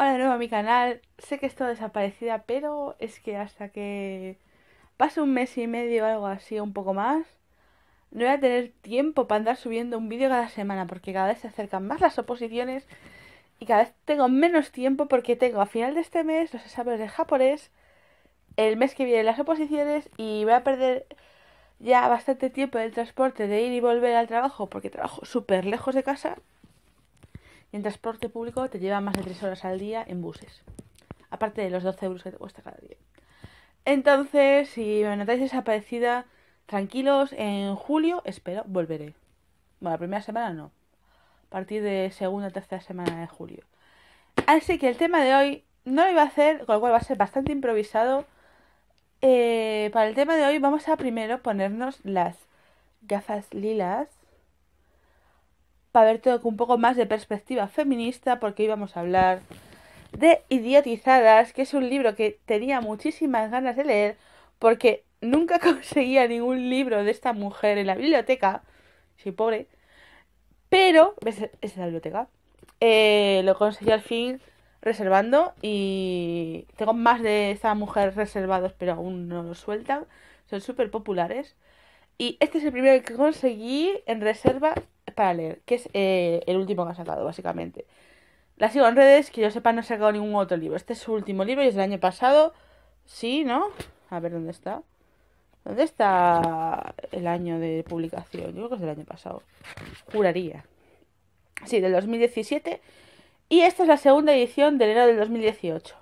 Hola de nuevo a mi canal. Sé que he desaparecida, pero es que hasta que pase un mes y medio o algo así, un poco más, no voy a tener tiempo para andar subiendo un vídeo cada semana, porque cada vez se acercan más las oposiciones y cada vez tengo menos tiempo porque tengo a final de este mes los exámenes de japonés, el mes que viene las oposiciones y voy a perder ya bastante tiempo del transporte de ir y volver al trabajo porque trabajo súper lejos de casa y en transporte público te lleva más de 3 horas al día en buses. Aparte de los 12 euros que te cuesta cada día. Entonces, si me notáis desaparecida, tranquilos, en julio espero, volveré. Bueno, la primera semana no. A partir de segunda o tercera semana de julio. Así que el tema de hoy no lo iba a hacer, con lo cual va a ser bastante improvisado. Eh, para el tema de hoy vamos a primero ponernos las gafas lilas para ver todo con un poco más de perspectiva feminista, porque íbamos a hablar de Idiotizadas, que es un libro que tenía muchísimas ganas de leer, porque nunca conseguía ningún libro de esta mujer en la biblioteca. Soy pobre. Pero, ¿ves? Es la biblioteca. Eh, lo conseguí al fin reservando y tengo más de esta mujer reservados, pero aún no lo sueltan. Son súper populares. Y este es el primero que conseguí en reserva para leer, que es eh, el último que ha sacado, básicamente. La sigo en redes, que yo sepa no ha sacado ningún otro libro. Este es su último libro y es del año pasado. Sí, ¿no? A ver dónde está. ¿Dónde está el año de publicación? Yo creo que es del año pasado. Juraría. Sí, del 2017. Y esta es la segunda edición del enero del 2018.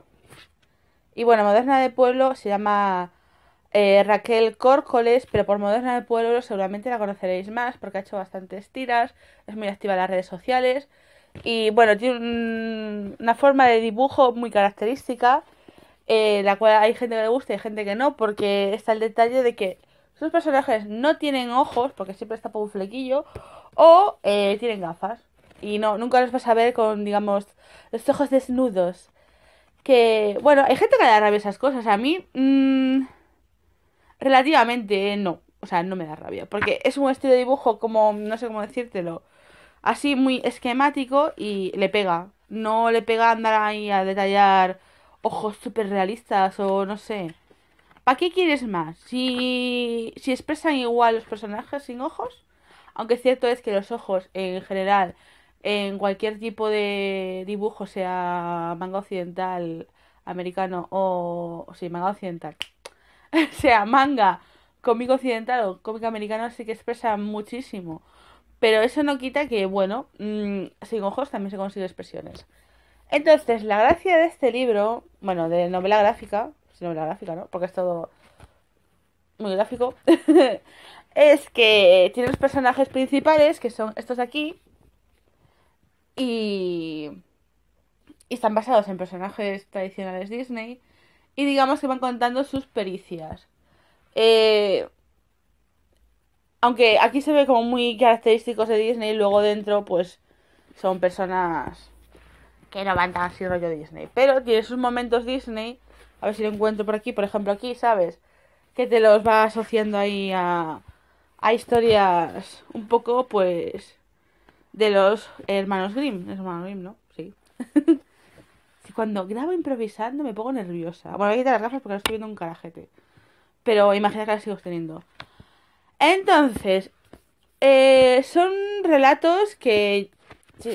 Y bueno, Moderna de Pueblo se llama eh, Raquel Córcoles, pero por Moderna del Pueblo seguramente la conoceréis más porque ha hecho bastantes tiras, es muy activa en las redes sociales y bueno, tiene una forma de dibujo muy característica, eh, la cual hay gente que le gusta y gente que no, porque está el detalle de que sus personajes no tienen ojos, porque siempre está por un flequillo, o eh, tienen gafas. Y no, nunca los vas a ver con, digamos, los ojos desnudos. Que, bueno, hay gente que le da rabia esas cosas. A mí, mm, Relativamente no. O sea, no me da rabia. Porque es un estilo de dibujo como, no sé cómo decírtelo, así muy esquemático y le pega. No le pega andar ahí a detallar ojos súper realistas o no sé. ¿Para qué quieres más? Si, si expresan igual los personajes sin ojos, aunque cierto es que los ojos en general, en cualquier tipo de dibujo, sea manga occidental, americano o... Sí, manga occidental, sea manga, cómic occidental o cómic americano, sí que expresa muchísimo. Pero eso no quita que, bueno, mmm, sin ojos también se consigue expresiones. Entonces, la gracia de este libro, bueno, de novela gráfica, pues novela gráfica, ¿no? Porque es todo muy gráfico, es que tiene los personajes principales, que son estos aquí, y, y están basados en personajes tradicionales Disney y digamos que van contando sus pericias. Eh, aunque aquí se ve como muy característicos de Disney, luego dentro pues son personas que no van tan así rollo Disney. Pero tiene sus momentos Disney, a ver si lo encuentro por aquí, por ejemplo aquí, ¿sabes? Que te los va asociando ahí a, a historias un poco pues de los hermanos Grimm, hermanos Grimm, ¿no? Sí. cuando grabo improvisando me pongo nerviosa. Bueno, voy a quitar las gafas porque no estoy viendo un carajete. Pero imagina que las sigo teniendo. Entonces, eh, son relatos que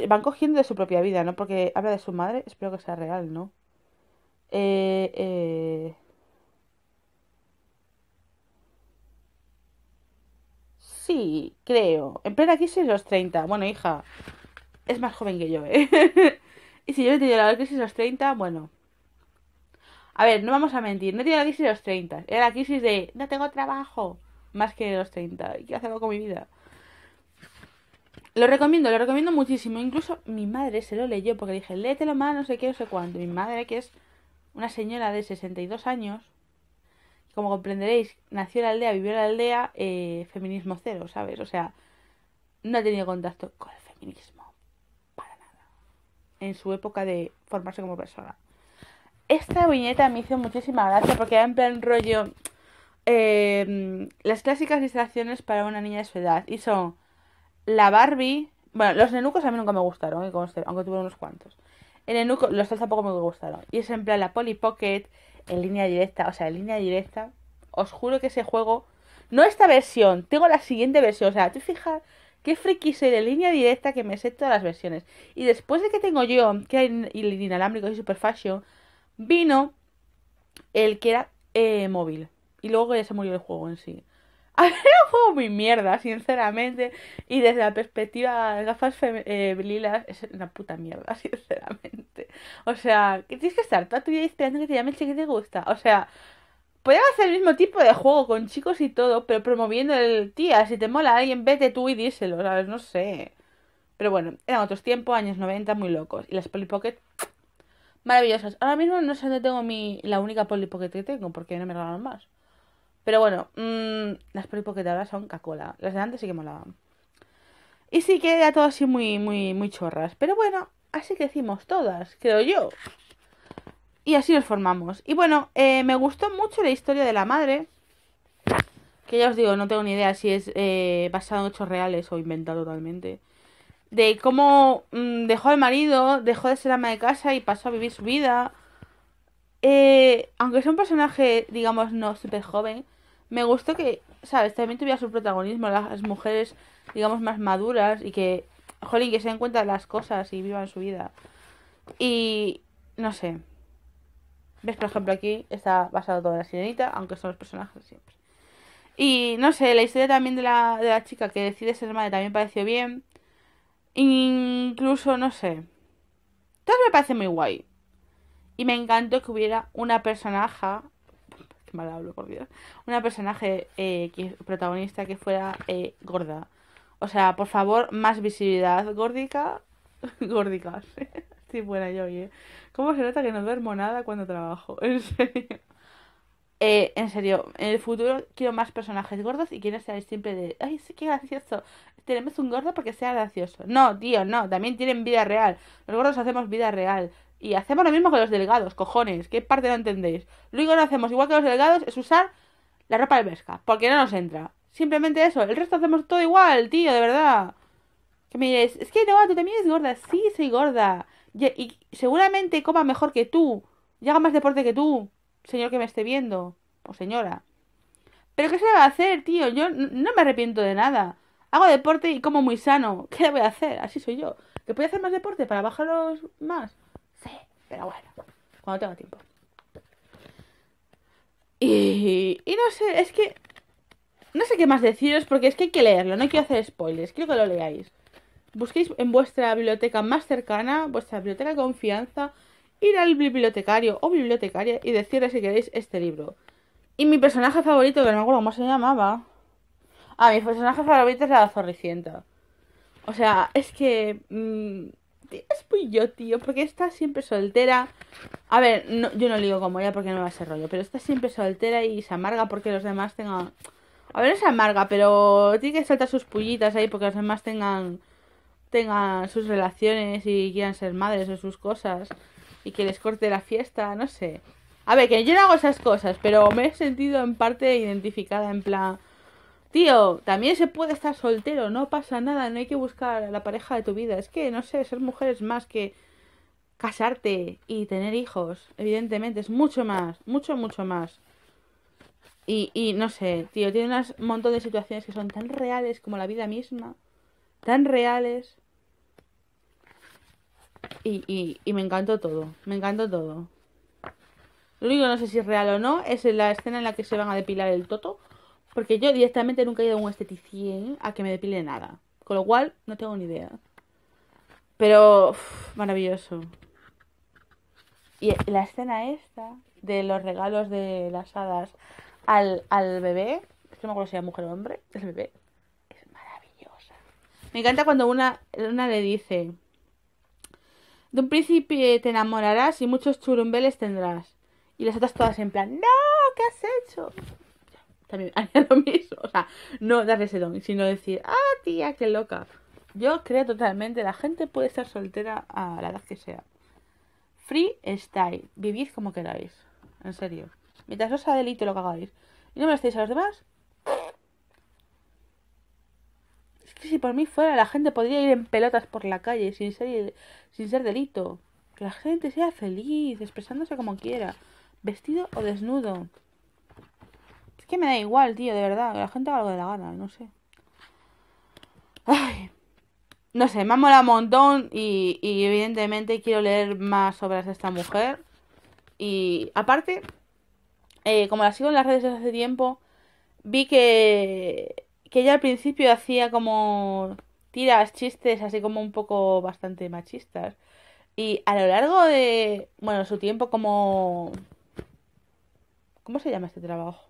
van cogiendo de su propia vida, ¿no? Porque habla de su madre, espero que sea real, ¿no? Eh, eh. Sí, creo. En plena crisis los 30. Bueno, hija, es más joven que yo, ¿eh? Y si yo no he tenido la crisis de los 30, bueno. A ver, no vamos a mentir, no he tenido la crisis de los 30. Era la crisis de no tengo trabajo. Más que los 30. ¿Y qué hacer con mi vida? Lo recomiendo, lo recomiendo muchísimo. Incluso mi madre se lo leyó porque le dije, léetelo más, no sé qué, no sé cuánto. Mi madre, que es una señora de 62 años, como comprenderéis, nació en la aldea, vivió en la aldea, eh, feminismo cero, ¿sabes? O sea, no ha tenido contacto con el feminismo en su época de formarse como persona. Esta viñeta me hizo muchísima gracia porque era en plan rollo em, las clásicas distracciones para una niña de su edad. Y son la Barbie. Bueno, los nenucos a mí nunca me gustaron, aunque tuve unos cuantos. El nenuco, los dos tampoco me gustaron. Y es en plan la Polly Pocket en línea directa. O sea, en línea directa. Os juro que ese juego. No esta versión, tengo la siguiente versión. O sea, tú fijas Qué friki soy de línea directa que me sé todas las versiones. Y después de que tengo yo, que hay inalámbrico y super fashion, vino el que era eh, móvil. Y luego ya se murió el juego en sí. A ver, era un juego muy mierda, sinceramente. Y desde la perspectiva de gafas eh, es una puta mierda, sinceramente. O sea, que tienes que estar toda tu vida esperando que te llame el que te gusta. O sea, Podrían hacer el mismo tipo de juego con chicos y todo, pero promoviendo el tía, si te mola alguien, vete tú y díselo, ¿sabes? No sé. Pero bueno, eran otros tiempos, años 90, muy locos. Y las Polly maravillosas. Ahora mismo no sé dónde tengo mi, la única Polly que tengo, porque no me regalaron más. Pero bueno, mm, las Polly ahora son cacola. Las de antes sí que molaban. Y sí que era todo así muy, muy, muy chorras. Pero bueno, así que todas, creo yo. Y así nos formamos. Y bueno, eh, me gustó mucho la historia de la madre. Que ya os digo, no tengo ni idea si es eh, basado en hechos reales o inventado totalmente. De cómo mm, dejó al marido, dejó de ser ama de casa y pasó a vivir su vida. Eh, aunque es un personaje, digamos, no súper joven, me gustó que, ¿sabes? También tuviera su protagonismo las mujeres, digamos, más maduras y que, jolín, que se den cuenta de las cosas y vivan su vida. Y, no sé, ¿Ves? Por ejemplo, aquí está basado toda la sirenita, aunque son los personajes siempre. Y no sé, la historia también de la, de la chica que decide ser madre también pareció bien. Incluso, no sé. Todo me parece muy guay. Y me encantó que hubiera una personaje. qué mal hablo, por Dios. Una personaje eh, que, protagonista que fuera eh, gorda. O sea, por favor, más visibilidad górdica. Górdicas. Estoy buena yo oye. ¿Cómo se nota que no duermo nada cuando trabajo? En serio. Eh, en serio, en el futuro quiero más personajes gordos y quiero ser siempre de, ay, sí, qué gracioso. Tenemos un gordo porque sea gracioso. No, tío, no, también tienen vida real. Los gordos hacemos vida real. Y hacemos lo mismo que los delgados, cojones. ¿Qué parte no entendéis? Lo único que no hacemos, igual que los delgados, es usar la ropa de pesca, porque no nos entra. Simplemente eso, el resto hacemos todo igual, tío, de verdad. Que me diréis, es que no, tú también eres gorda. Sí, soy gorda. Y, seguramente coma mejor que tú. Y haga más deporte que tú, señor que me esté viendo. O señora. Pero ¿qué se le va a hacer, tío? Yo no me arrepiento de nada. Hago deporte y como muy sano. ¿Qué le voy a hacer? Así soy yo. ¿Que puedo hacer más deporte para bajarlos más? Sí, pero bueno. Cuando tenga tiempo. Y, y no sé, es que... No sé qué más deciros porque es que hay que leerlo. No quiero hacer spoilers. Quiero que lo leáis busquéis en vuestra biblioteca más cercana, vuestra biblioteca de confianza, ir al bibliotecario o bibliotecaria y decirle si queréis este libro. Y mi personaje favorito, que no me acuerdo cómo se llamaba. Ah, mi personaje favorito es la zorricienta. O sea, es que. Mm, es muy yo, tío, porque está siempre soltera. A ver, yo no ligo como ella porque no va a ser rollo, pero está siempre soltera y se amarga porque los demás tengan. A ver, no se amarga, pero tiene que saltar sus pullitas ahí porque los demás tengan tengan sus relaciones y quieran ser madres o sus cosas y que les corte la fiesta, no sé. A ver, que yo no hago esas cosas, pero me he sentido en parte identificada en plan, tío, también se puede estar soltero, no pasa nada, no hay que buscar a la pareja de tu vida. Es que, no sé, ser mujer es más que casarte y tener hijos, evidentemente, es mucho más, mucho, mucho más. Y, y no sé, tío, tiene un montón de situaciones que son tan reales como la vida misma, tan reales y, me encantó todo, me encantó todo. Lo único no sé si es real o no es la escena en la que se van a depilar el toto. Porque yo directamente nunca he ido a un esteticien a que me depile nada. Con lo cual, no tengo ni idea. Pero, maravilloso. Y la escena esta de los regalos de las hadas al, bebé, es que no me acuerdo si era mujer o hombre, bebé, es maravillosa. Me encanta cuando una, una le dice, de un príncipe te enamorarás y muchos churumbeles tendrás. Y las otras todas en plan, ¡No! ¿Qué has hecho? También haría lo mismo. O sea, no darle ese don, sino decir, ¡Ah, tía, qué loca! Yo creo totalmente, la gente puede estar soltera a la edad que sea. Free style, vivid como queráis. En serio. Mientras os adelito lo que hagáis. Y no me estáis a los demás, Es que si por mí fuera, la gente podría ir en pelotas por la calle sin ser, sin ser delito. Que la gente sea feliz, expresándose como quiera, vestido o desnudo. Es que me da igual, tío, de verdad. Que la gente haga lo de la gana, no sé. Ay. No sé, me ha molado un montón y, evidentemente quiero leer más obras de esta mujer. Y aparte, eh, como la sigo en las redes desde hace tiempo, vi que que ella al principio hacía como tiras, chistes, así como un poco bastante machistas. Y a lo largo de, bueno, su tiempo como... ¿Cómo se llama este trabajo?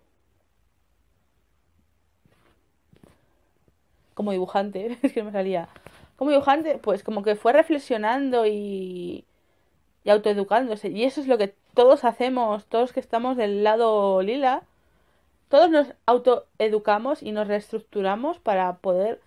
Como dibujante, es que no me salía. Como dibujante, pues como que fue reflexionando y, y autoeducándose. Y eso es lo que todos hacemos, todos que estamos del lado lila, todos nos autoeducamos y nos reestructuramos para poder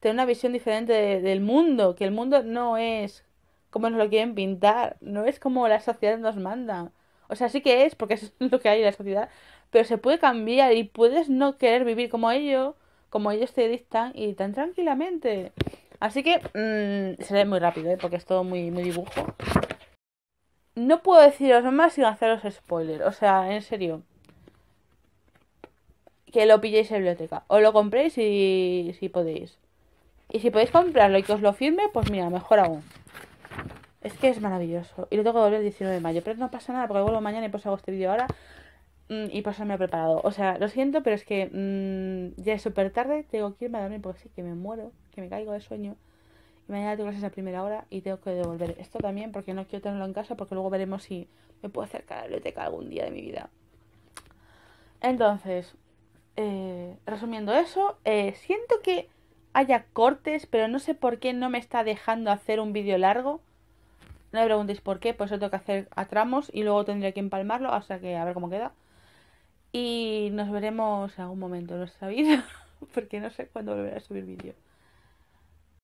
tener una visión diferente del mundo, que el mundo no es como nos lo quieren pintar, no es como la sociedad nos manda. O sea, sí que es, porque es lo que hay en la sociedad, pero se puede cambiar y puedes no querer vivir como ellos, como ellos te dictan y tan tranquilamente. Así que mm, se ve muy rápido, ¿eh? porque es todo muy, muy dibujo. No puedo deciros más sin haceros spoiler, o sea, en serio que lo pilléis en la biblioteca. O lo compréis si, si podéis. Y si podéis comprarlo y que os lo firme, pues mira, mejor aún. Es que es maravilloso. Y lo tengo que devolver el 19 de mayo. Pero no pasa nada porque vuelvo mañana y pues hago este vídeo ahora. Mm, y pues me he preparado. O sea, lo siento, pero es que mm, ya es súper tarde. Tengo que irme a dormir porque sí que me muero, que me caigo de sueño. Y mañana tengo esa primera hora y tengo que devolver esto también porque no quiero tenerlo en casa porque luego veremos si me puedo acercar a la biblioteca algún día de mi vida. Entonces, eh, resumiendo eso, eh, siento que haya cortes, pero no sé por qué no me está dejando hacer un vídeo largo. No me preguntéis por qué, pues lo tengo que hacer a tramos y luego tendré que empalmarlo, o sea que a ver cómo queda. Y nos veremos en algún momento lo sabéis? porque no sé cuándo volveré a subir vídeo.